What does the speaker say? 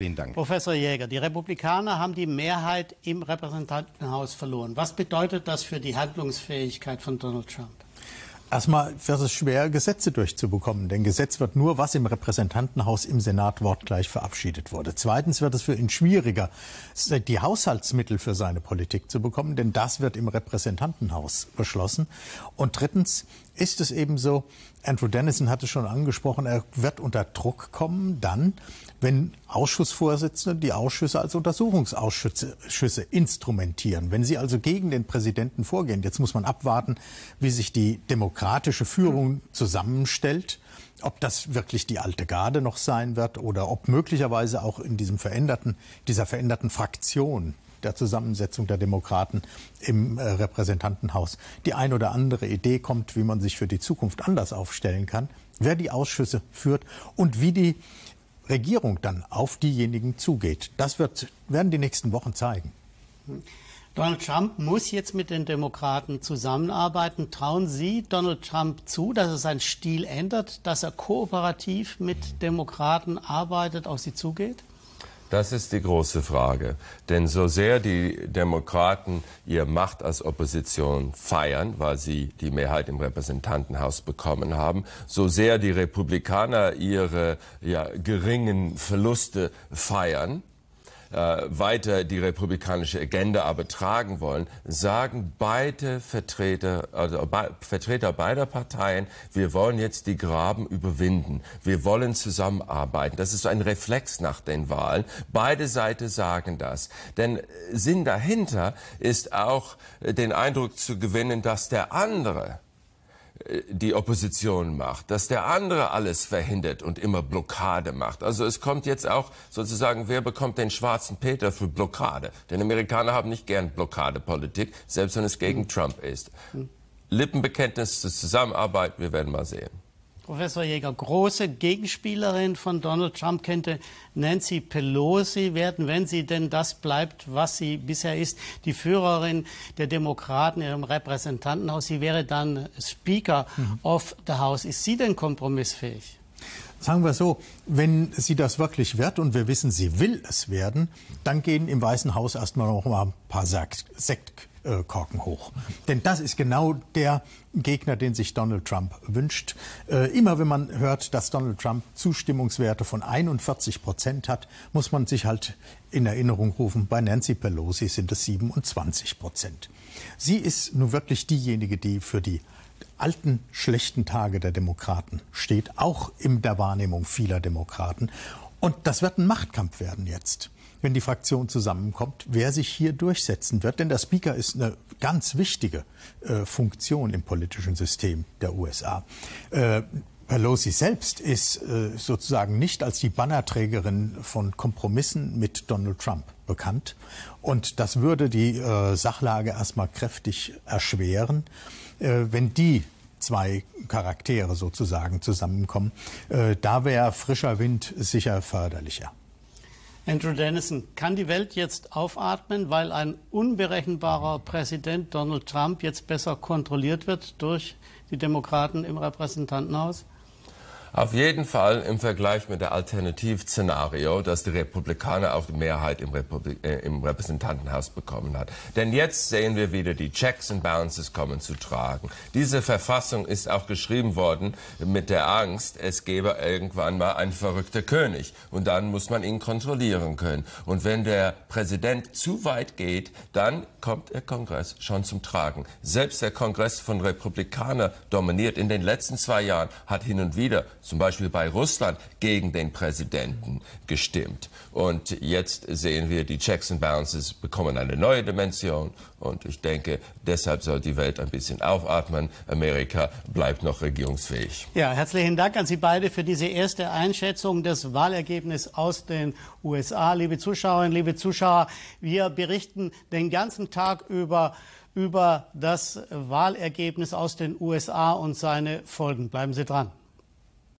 Vielen Dank. Professor Jäger, die Republikaner haben die Mehrheit im Repräsentantenhaus verloren. Was bedeutet das für die Handlungsfähigkeit von Donald Trump? Erstmal wird es schwer, Gesetze durchzubekommen, denn Gesetz wird nur, was im Repräsentantenhaus im Senat wortgleich verabschiedet wurde. Zweitens wird es für ihn schwieriger, die Haushaltsmittel für seine Politik zu bekommen, denn das wird im Repräsentantenhaus beschlossen. Und drittens ist es eben so, Andrew Dennison hatte schon angesprochen, er wird unter Druck kommen dann, wenn Ausschussvorsitzende die Ausschüsse als Untersuchungsausschüsse instrumentieren. Wenn sie also gegen den Präsidenten vorgehen, jetzt muss man abwarten, wie sich die Demokratie demokratische Führung zusammenstellt. Ob das wirklich die alte Garde noch sein wird oder ob möglicherweise auch in diesem veränderten, dieser veränderten Fraktion der Zusammensetzung der Demokraten im äh, Repräsentantenhaus die ein oder andere Idee kommt, wie man sich für die Zukunft anders aufstellen kann, wer die Ausschüsse führt und wie die Regierung dann auf diejenigen zugeht. Das wird, werden die nächsten Wochen zeigen. Hm. Donald Trump muss jetzt mit den Demokraten zusammenarbeiten. Trauen Sie Donald Trump zu, dass er seinen Stil ändert, dass er kooperativ mit Demokraten arbeitet, auf sie zugeht? Das ist die große Frage. Denn so sehr die Demokraten ihre Macht als Opposition feiern, weil sie die Mehrheit im Repräsentantenhaus bekommen haben, so sehr die Republikaner ihre ja, geringen Verluste feiern, äh, weiter die republikanische Agenda aber tragen wollen, sagen beide Vertreter, also be Vertreter beider Parteien, wir wollen jetzt die Graben überwinden. Wir wollen zusammenarbeiten. Das ist so ein Reflex nach den Wahlen. Beide Seiten sagen das. Denn Sinn dahinter ist auch äh, den Eindruck zu gewinnen, dass der andere die Opposition macht, dass der andere alles verhindert und immer Blockade macht. Also es kommt jetzt auch sozusagen, wer bekommt den schwarzen Peter für Blockade? Denn Amerikaner haben nicht gern Blockadepolitik, selbst wenn es gegen hm. Trump ist. Lippenbekenntnis zur Zusammenarbeit, wir werden mal sehen. Professor Jäger, große Gegenspielerin von Donald Trump könnte Nancy Pelosi werden, wenn sie denn das bleibt, was sie bisher ist, die Führerin der Demokraten im Repräsentantenhaus. Sie wäre dann Speaker mhm. of the House. Ist sie denn kompromissfähig? Sagen wir so, wenn sie das wirklich wird und wir wissen, sie will es werden, dann gehen im Weißen Haus erstmal noch mal ein paar Sekt Korken hoch. Denn das ist genau der Gegner, den sich Donald Trump wünscht. Äh, immer wenn man hört, dass Donald Trump Zustimmungswerte von 41 Prozent hat, muss man sich halt in Erinnerung rufen, bei Nancy Pelosi sind es 27 Prozent. Sie ist nun wirklich diejenige, die für die alten schlechten Tage der Demokraten steht, auch in der Wahrnehmung vieler Demokraten. Und das wird ein Machtkampf werden jetzt wenn die Fraktion zusammenkommt, wer sich hier durchsetzen wird. Denn der Speaker ist eine ganz wichtige äh, Funktion im politischen System der USA. Äh, Pelosi selbst ist äh, sozusagen nicht als die Bannerträgerin von Kompromissen mit Donald Trump bekannt. Und das würde die äh, Sachlage erstmal kräftig erschweren. Äh, wenn die zwei Charaktere sozusagen zusammenkommen. Äh, da wäre frischer Wind sicher förderlicher. Andrew Dennison, kann die Welt jetzt aufatmen, weil ein unberechenbarer Präsident Donald Trump jetzt besser kontrolliert wird durch die Demokraten im Repräsentantenhaus? Auf jeden Fall im Vergleich mit der Alternativszenario, dass die Republikaner auch die Mehrheit im, Republik äh, im Repräsentantenhaus bekommen hat. Denn jetzt sehen wir wieder, die Checks and Balances kommen zu tragen. Diese Verfassung ist auch geschrieben worden mit der Angst, es gebe irgendwann mal ein verrückter König. Und dann muss man ihn kontrollieren können. Und wenn der Präsident zu weit geht, dann kommt der Kongress schon zum Tragen. Selbst der Kongress von Republikaner dominiert in den letzten zwei Jahren, hat hin und wieder zum Beispiel bei Russland gegen den Präsidenten gestimmt. Und jetzt sehen wir, die Checks and Balances bekommen eine neue Dimension. Und ich denke, deshalb soll die Welt ein bisschen aufatmen. Amerika bleibt noch regierungsfähig. Ja, herzlichen Dank an Sie beide für diese erste Einschätzung des Wahlergebnisses aus den USA. Liebe Zuschauerinnen, liebe Zuschauer, wir berichten den ganzen Tag über über das Wahlergebnis aus den USA und seine Folgen. Bleiben Sie dran.